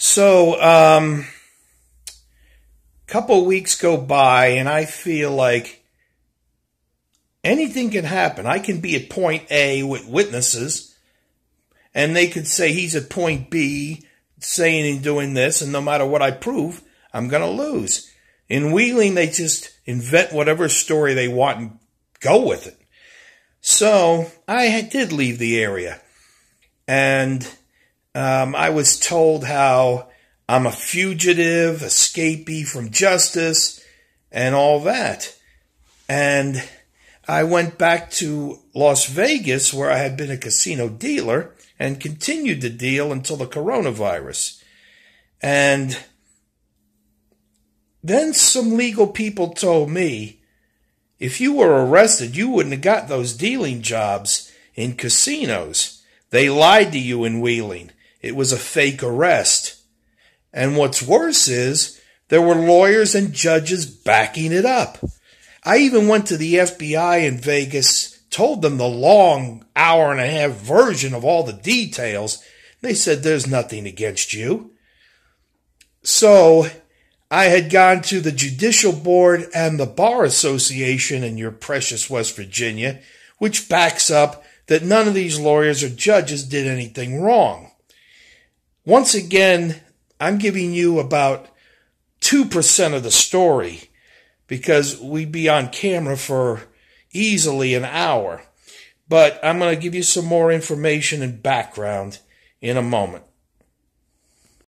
So, um, couple weeks go by, and I feel like anything can happen. I can be at point A with witnesses, and they could say he's at point B saying and doing this, and no matter what I prove, I'm going to lose. In Wheeling, they just invent whatever story they want and go with it. So I did leave the area. And um, I was told how I'm a fugitive, escapee from justice, and all that. And I went back to Las Vegas, where I had been a casino dealer, and continued to deal until the coronavirus. And then some legal people told me if you were arrested, you wouldn't have got those dealing jobs in casinos. They lied to you in Wheeling. It was a fake arrest. And what's worse is there were lawyers and judges backing it up. I even went to the FBI in Vegas, told them the long hour and a half version of all the details. They said, There's nothing against you. So I had gone to the Judicial Board and the Bar Association in your precious West Virginia, which backs up that none of these lawyers or judges did anything wrong. Once again, I'm giving you about 2% of the story because we'd be on camera for easily an hour. But I'm going to give you some more information and background in a moment.